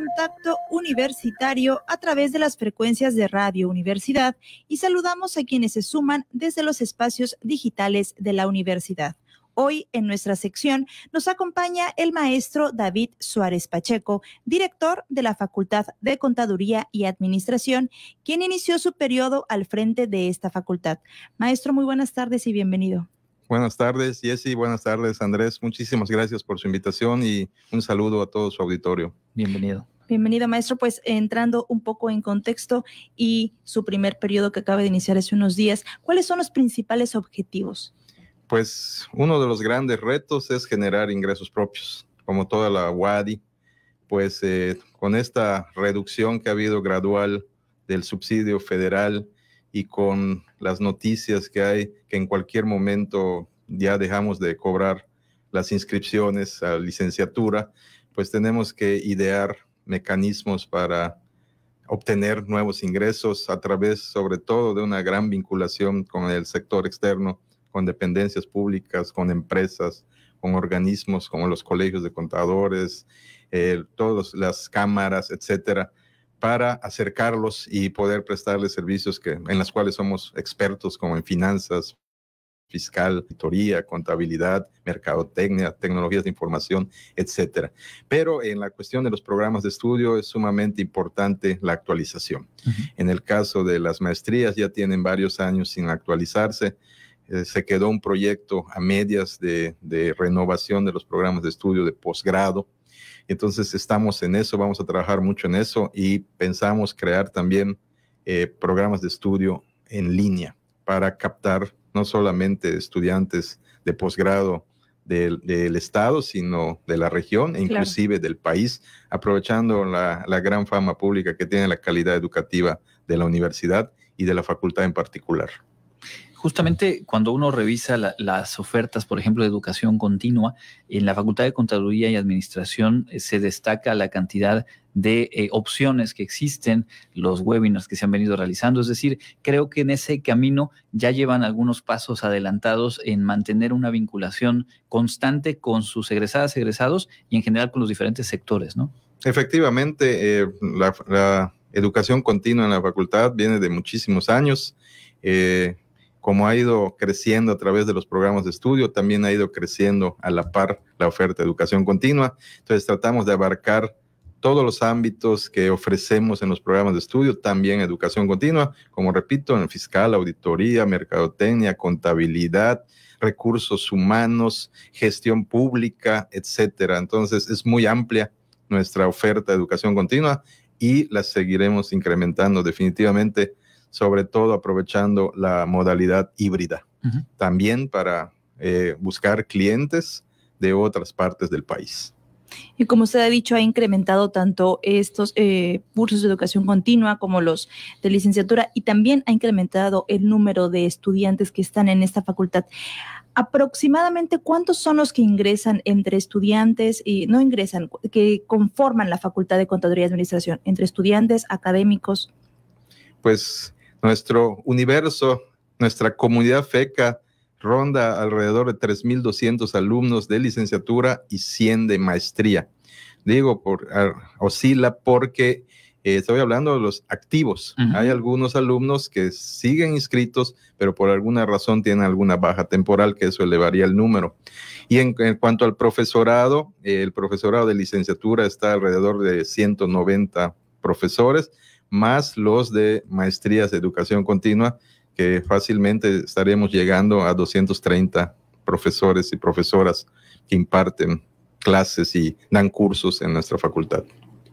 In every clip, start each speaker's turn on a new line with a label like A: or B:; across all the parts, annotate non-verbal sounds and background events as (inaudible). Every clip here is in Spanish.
A: Contacto Universitario a través de las frecuencias de Radio Universidad y saludamos a quienes se suman desde los espacios digitales de la universidad. Hoy en nuestra sección nos acompaña el maestro David Suárez Pacheco, director de la Facultad de Contaduría y Administración, quien inició su periodo al frente de esta facultad. Maestro, muy buenas tardes y bienvenido.
B: Buenas tardes, Jesse. Buenas tardes, Andrés. Muchísimas gracias por su invitación y un saludo a todo su auditorio. Bienvenido.
A: Bienvenido, maestro. Pues entrando un poco en contexto y su primer periodo que acaba de iniciar hace unos días, ¿cuáles son los principales objetivos?
B: Pues uno de los grandes retos es generar ingresos propios, como toda la WADI. Pues eh, con esta reducción que ha habido gradual del subsidio federal y con las noticias que hay, que en cualquier momento ya dejamos de cobrar las inscripciones a licenciatura, pues tenemos que idear mecanismos para obtener nuevos ingresos a través sobre todo de una gran vinculación con el sector externo, con dependencias públicas, con empresas, con organismos como los colegios de contadores, eh, todas las cámaras, etcétera, para acercarlos y poder prestarles servicios que, en los cuales somos expertos, como en finanzas, fiscal, auditoría, contabilidad, mercadotecnia, tecnologías de información, etc. Pero en la cuestión de los programas de estudio es sumamente importante la actualización. En el caso de las maestrías ya tienen varios años sin actualizarse. Eh, se quedó un proyecto a medias de, renovación de los programas de estudio de posgrado entonces estamos en eso, vamos a trabajar mucho en eso y pensamos crear también eh, programas de estudio en línea para captar no solamente estudiantes de posgrado del, Estado, sino de la región e inclusive del país, aprovechando la gran fama pública que tiene la calidad educativa de la universidad y de la facultad en particular
C: justamente cuando uno revisa las ofertas, por ejemplo, de educación continua, en la Facultad de Contaduría y Administración eh, se destaca la cantidad de eh, opciones que existen, los webinars que se han venido realizando. Es decir, creo que en ese camino ya llevan algunos pasos adelantados en mantener una vinculación constante con sus egresadas, egresados y en general con los diferentes sectores, ¿no?
B: Efectivamente, eh, la, educación continua en la facultad viene de muchísimos años. Eh, como ha ido creciendo a través de los programas de estudio, también ha ido creciendo a la par la oferta de educación continua. Entonces tratamos de abarcar todos los ámbitos que ofrecemos en los programas de estudio, también educación continua, como repito, en fiscal, auditoría, mercadotecnia, contabilidad, recursos humanos, gestión pública, etcétera. Entonces, es muy amplia nuestra oferta de educación continua y la seguiremos incrementando definitivamente sobre todo aprovechando la modalidad híbrida, también para eh, buscar clientes de otras partes del país.
A: Y como usted ha dicho, ha incrementado tanto estos eh, cursos de educación continua como los de licenciatura y también ha incrementado el número de estudiantes que están en esta facultad. Aproximadamente, ¿cuántos son los que ingresan entre estudiantes y no ingresan, que conforman la Facultad de Contaduría y Administración, entre estudiantes, académicos?
B: Pues nuestro universo, nuestra comunidad FECA ronda alrededor de 3.200 alumnos de licenciatura y 100 de maestría. Digo, por, oscila porque eh, estoy hablando de los activos. Hay algunos alumnos que siguen inscritos, pero por alguna razón tienen alguna baja temporal, que eso elevaría el número. Y en, cuanto al profesorado, el profesorado de licenciatura está alrededor de 190 profesores, más los de maestrías de educación continua, que fácilmente estaremos llegando a 230 profesores y profesoras que imparten clases y dan cursos en nuestra facultad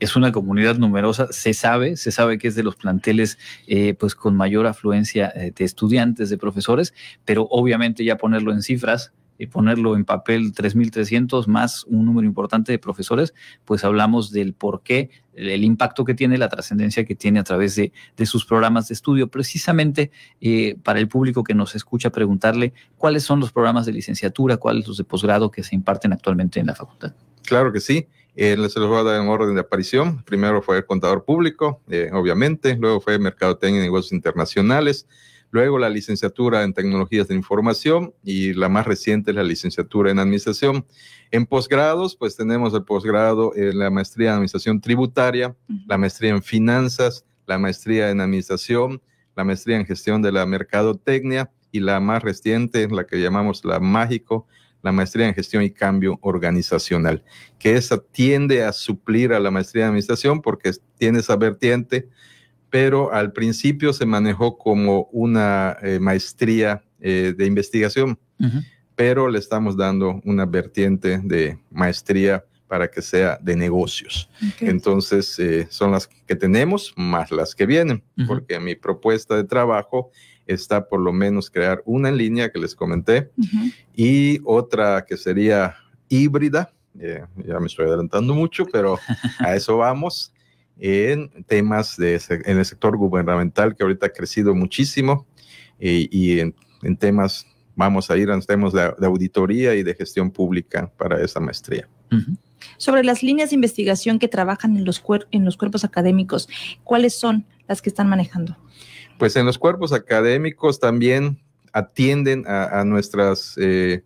B: es una comunidad
C: numerosa, se sabe, se sabe que es de los planteles eh, pues con mayor afluencia eh, de estudiantes, de profesores, pero obviamente ya ponerlo en cifras, ponerlo en papel 3.300 más un número importante de profesores, pues hablamos del por qué, el impacto que tiene, la trascendencia que tiene a través de, de, sus programas de estudio. Precisamente eh, para el público que nos escucha preguntarle cuáles son los programas de licenciatura, cuáles los de posgrado que se imparten actualmente en la facultad.
B: Claro que sí. Eh, se voy a dar en orden de aparición. Primero fue el contador público, eh, obviamente. Luego fue mercadotecnia y negocios internacionales. Luego la licenciatura en tecnologías de información y la más reciente es la licenciatura en administración. En posgrados, pues tenemos el posgrado en la maestría en administración tributaria, la maestría en finanzas, la maestría en administración, la maestría en gestión de la mercadotecnia y la más reciente, la que llamamos la mágico, la maestría en gestión y cambio organizacional, que esa tiende a suplir a la maestría en administración porque tiene esa vertiente pero al principio se manejó como una eh, maestría eh, de investigación, pero le estamos dando una vertiente de maestría para que sea de negocios. Entonces, eh, son las que tenemos más las que vienen, porque mi propuesta de trabajo está por lo menos crear una en línea que les comenté y otra que sería híbrida. ya me estoy adelantando mucho, pero a eso vamos en temas de, en el sector gubernamental que ahorita ha crecido muchísimo y en, temas, vamos a ir a temas de, auditoría y de gestión pública para esa maestría.
A: Sobre las líneas de investigación que trabajan en los, en los cuerpos académicos, ¿cuáles son las que están manejando?
B: Pues en los cuerpos académicos también atienden a, nuestras, eh,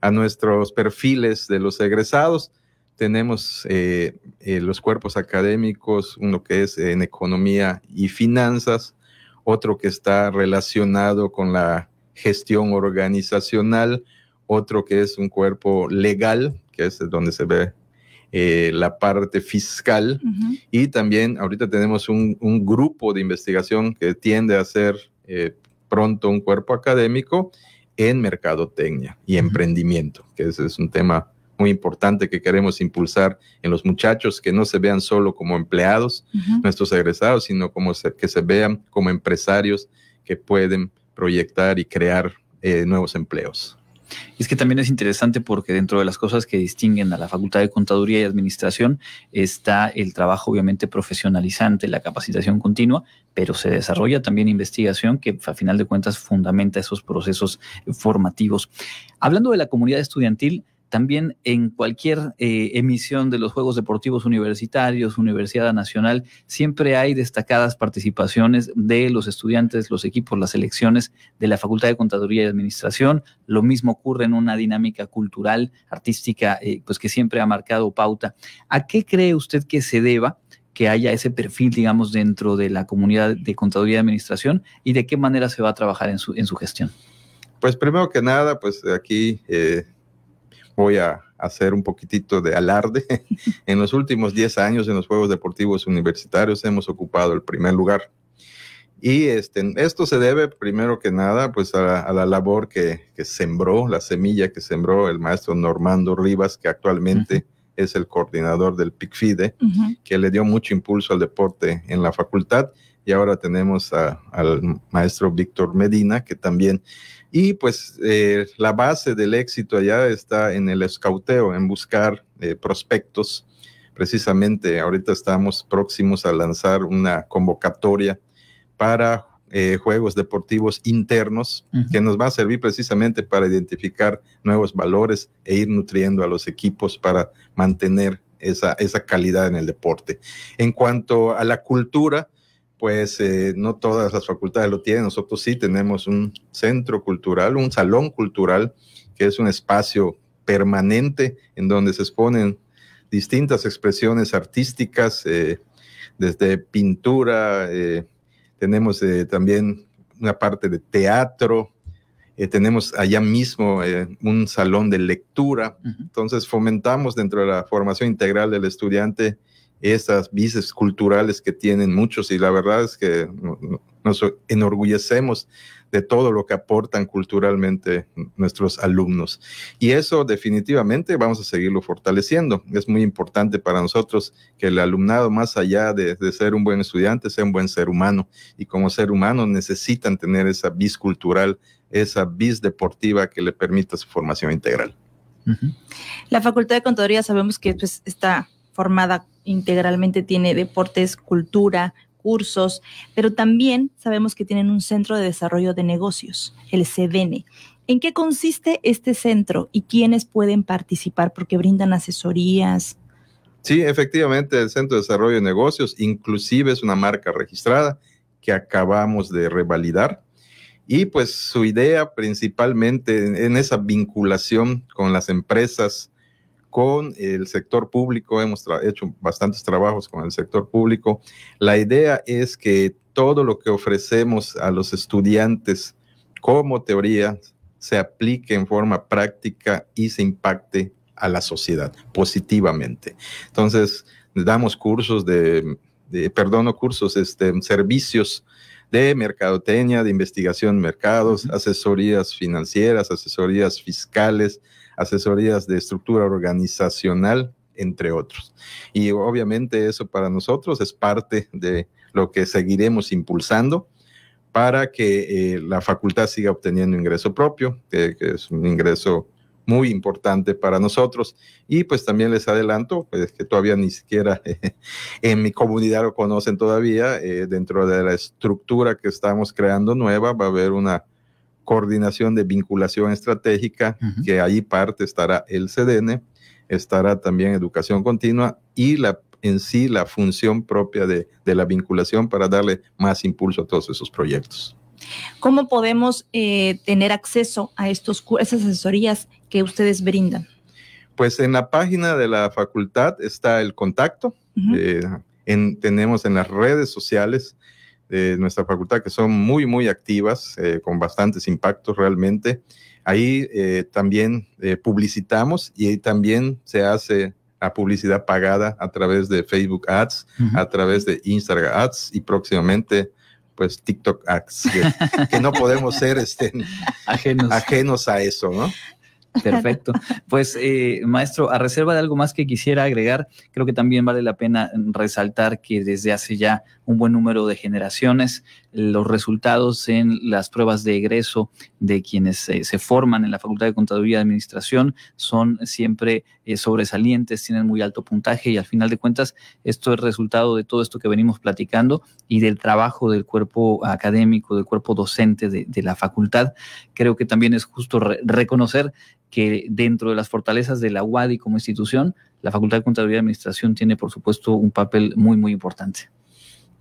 B: a nuestros perfiles de los egresados tenemos eh, eh, los cuerpos académicos, uno que es en economía y finanzas, otro que está relacionado con la gestión organizacional, otro que es un cuerpo legal, que es donde se ve eh, la parte fiscal, y también ahorita tenemos un, grupo de investigación que tiende a ser pronto un cuerpo académico en mercadotecnia y emprendimiento, que ese es un tema muy importante que queremos impulsar en los muchachos, que no se vean solo como empleados, nuestros egresados, sino como que se vean como empresarios que pueden proyectar y crear eh, nuevos empleos.
C: es que también es interesante porque dentro de las cosas que distinguen a la Facultad de Contaduría y Administración está el trabajo obviamente profesionalizante, la capacitación continua, pero se desarrolla también investigación que a final de cuentas fundamenta esos procesos formativos. Hablando de la comunidad estudiantil, también en cualquier eh, emisión de los Juegos Deportivos Universitarios, Universidad Nacional, siempre hay destacadas participaciones de los estudiantes, los equipos, las selecciones de la Facultad de Contaduría y Administración. Lo mismo ocurre en una dinámica cultural, artística, eh, pues que siempre ha marcado pauta. ¿A qué cree usted que se deba? que haya ese perfil, digamos, dentro de la comunidad de contaduría y administración y de qué manera se va a trabajar en su, en su gestión.
B: Pues primero que nada, pues aquí eh, voy a hacer un poquitito de alarde. (laughs) en los últimos 10 años en los Juegos Deportivos Universitarios hemos ocupado el primer lugar. Y este, esto se debe primero que nada pues a, la, labor que, sembró, la semilla que sembró el maestro Normando Rivas, que actualmente es el coordinador del PICFIDE, que le dio mucho impulso al deporte en la facultad y ahora tenemos al maestro Víctor Medina, que también, y pues eh, la base del éxito allá está en el escauteo, en buscar eh, prospectos. Precisamente ahorita estamos próximos a lanzar una convocatoria para eh, juegos deportivos internos que nos va a servir precisamente para identificar nuevos valores e ir nutriendo a los equipos para mantener esa, esa calidad en el deporte. En cuanto a la cultura, pues eh, no todas las facultades lo tienen. Nosotros sí tenemos un centro cultural, un salón cultural, que es un espacio permanente en donde se exponen distintas expresiones artísticas, eh, desde pintura, eh, tenemos también una parte de teatro, tenemos allá mismo un salón de lectura. Entonces fomentamos dentro de la formación integral del estudiante esas vices culturales que tienen muchos y la verdad es que nos enorgullecemos de todo lo que aportan culturalmente nuestros alumnos. Y eso definitivamente vamos a seguirlo fortaleciendo. Es muy importante para nosotros que el alumnado, más allá de, ser un buen estudiante, sea un buen ser humano. Y como ser humano necesitan tener esa vis cultural, esa vis deportiva que le permita su formación integral.
A: La Facultad de Contaduría sabemos que pues, está formada integralmente, tiene deportes, cultura, cursos, pero también sabemos que tienen un centro de desarrollo de negocios, el CDN. ¿En qué consiste este centro y quiénes pueden participar? Porque brindan asesorías.
B: Sí, efectivamente, el Centro de Desarrollo de Negocios inclusive es una marca registrada que acabamos de revalidar. Y pues su idea principalmente en esa vinculación con las empresas con el sector público, hemos hecho bastantes trabajos con el sector público. La idea es que todo lo que ofrecemos a los estudiantes como teoría se aplique en forma práctica y se impacte a la sociedad positivamente. Entonces, damos cursos de, perdón, cursos, este, servicios de mercadotecnia, de investigación en mercados, asesorías financieras, asesorías fiscales, asesorías de estructura organizacional, entre otros. Y obviamente eso para nosotros es parte de lo que seguiremos impulsando para que eh, la facultad siga obteniendo ingreso propio, que, es un ingreso muy importante para nosotros. Y pues también les adelanto, pues, que todavía ni siquiera (laughs) en mi comunidad lo conocen todavía, eh, dentro de la estructura que estamos creando nueva va a haber una coordinación de vinculación estratégica, que ahí parte estará el CDN, estará también educación continua y la, en sí la función propia de, la vinculación para darle más impulso a todos esos proyectos.
A: ¿Cómo podemos eh, tener acceso a estos, esas asesorías que ustedes brindan?
B: Pues en la página de la facultad está el contacto. Eh, tenemos en las redes sociales de nuestra facultad que son muy, muy activas, eh, con bastantes impactos realmente. Ahí eh, también eh, publicitamos y también se hace la publicidad pagada a través de Facebook Ads, a través de Instagram Ads y próximamente pues TikTok Ads, que, no podemos ser este, (laughs) ajenos. ajenos a eso, ¿no? Perfecto.
C: Pues, eh, maestro, a reserva de algo más que quisiera agregar, creo que también vale la pena resaltar que desde hace ya un buen número de generaciones los resultados en las pruebas de egreso de quienes eh, se forman en la Facultad de Contaduría y Administración son siempre eh, sobresalientes, tienen muy alto puntaje y al final de cuentas esto es resultado de todo esto que venimos platicando y del trabajo del cuerpo académico, del cuerpo docente de, la facultad. Creo que también es justo reconocer que dentro de las fortalezas de la UADI como institución, la Facultad de Contaduría y Administración tiene, por
B: supuesto, un papel muy, muy importante.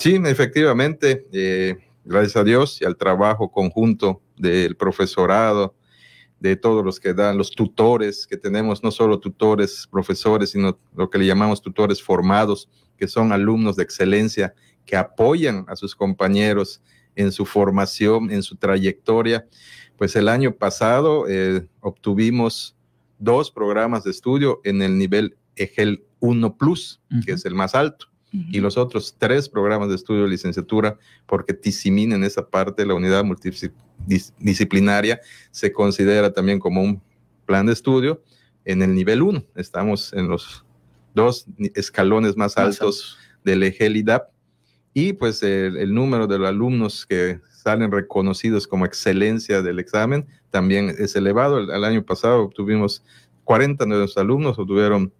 B: Sí, efectivamente, eh, gracias a Dios y al trabajo conjunto del profesorado, de todos los que dan, los tutores que tenemos, no solo tutores, profesores, sino lo que le llamamos tutores formados, que son alumnos de excelencia, que apoyan a sus compañeros en su formación, en su trayectoria. Pues el año pasado eh, obtuvimos dos programas de estudio en el nivel EGEL 1 Plus, que es el más alto y los otros tres programas de estudio de licenciatura, porque TICIMIN en esa parte, la unidad multidisciplinaria, se considera también como un plan de estudio en el nivel 1. Estamos en los dos escalones más, altos, del EGELIDAP y pues el, número de los alumnos que salen reconocidos como excelencia del examen también es elevado. El, año pasado obtuvimos 40 nuevos alumnos obtuvieron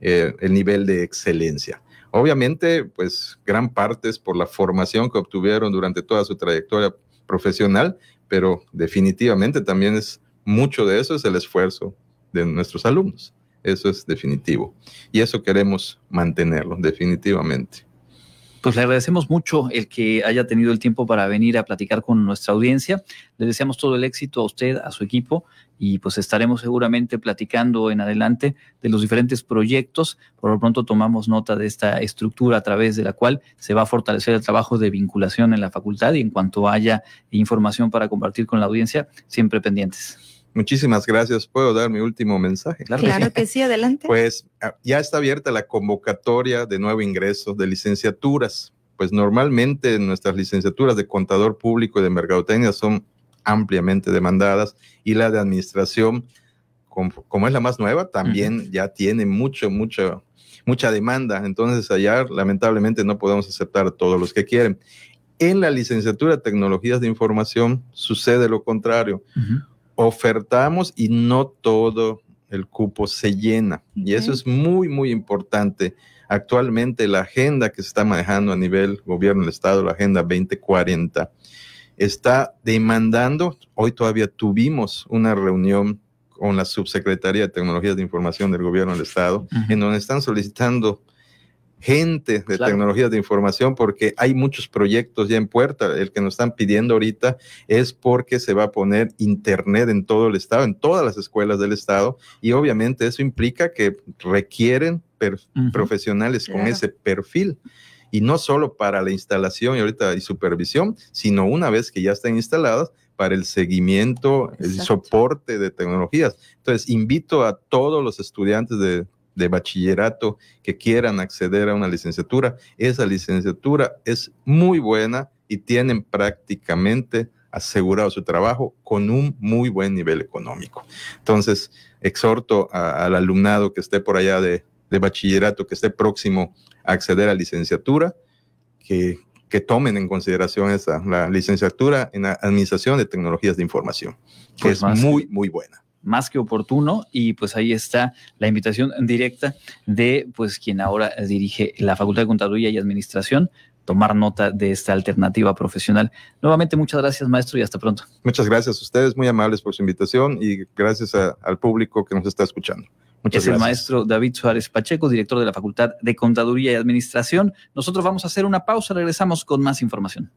B: eh, el nivel de excelencia. Obviamente, pues gran parte es por la formación que obtuvieron durante toda su trayectoria profesional, pero definitivamente también es mucho de eso es el esfuerzo de nuestros alumnos. Eso es definitivo. Y eso queremos mantenerlo, definitivamente. Pues le agradecemos mucho el que haya tenido el tiempo para venir a
C: platicar con nuestra audiencia. Le deseamos todo el éxito a usted, a su equipo, y pues estaremos seguramente platicando en adelante de los diferentes proyectos. Por lo pronto tomamos nota de esta estructura a través de la cual se va a fortalecer el trabajo de vinculación en la facultad y en cuanto
B: haya información para compartir con la audiencia, siempre pendientes. Muchísimas gracias. ¿Puedo dar mi último mensaje? Claro,
A: que, sí. adelante.
B: Pues ah, ya está abierta la convocatoria de nuevo ingreso de licenciaturas. Pues normalmente nuestras licenciaturas de contador público y de mercadotecnia son ampliamente demandadas y la de administración, como, es la más nueva, también ya tiene mucho, mucho, mucha demanda. Entonces allá lamentablemente no podemos aceptar a todos los que quieren. En la licenciatura de tecnologías de información sucede lo contrario ofertamos y no todo el cupo se llena. Y eso es muy, muy importante. Actualmente la agenda que se está manejando a nivel gobierno del Estado, la agenda 2040, está demandando, hoy todavía tuvimos una reunión con la Subsecretaría de Tecnologías de Información del Gobierno del Estado, en donde están solicitando gente de tecnologías de información porque hay muchos proyectos ya en puerta. El que nos están pidiendo ahorita es porque se va a poner internet en todo el estado, en todas las escuelas del estado y obviamente eso implica que requieren profesionales con ese perfil y no solo para la instalación y ahorita y supervisión, sino una vez que ya estén instaladas para el seguimiento, el soporte de tecnologías. Entonces, invito a todos los estudiantes de de bachillerato que quieran acceder a una licenciatura. Esa licenciatura es muy buena y tienen prácticamente asegurado su trabajo con un muy buen nivel económico. Entonces, exhorto al alumnado que esté por allá de, bachillerato, que esté próximo a acceder a licenciatura, que, tomen en consideración esa, la licenciatura en Administración de Tecnologías de Información, que pues es muy, muy buena más que
C: oportuno y pues ahí está la invitación directa de pues quien ahora dirige la Facultad de Contaduría y Administración tomar nota de esta alternativa profesional. Nuevamente, muchas gracias,
B: maestro, y hasta pronto. Muchas gracias a ustedes, muy amables por su invitación y gracias al público que nos está escuchando. Muchas es gracias. el maestro
C: David Suárez Pacheco, director de la Facultad de Contaduría y Administración. Nosotros vamos a hacer una pausa, regresamos con más información.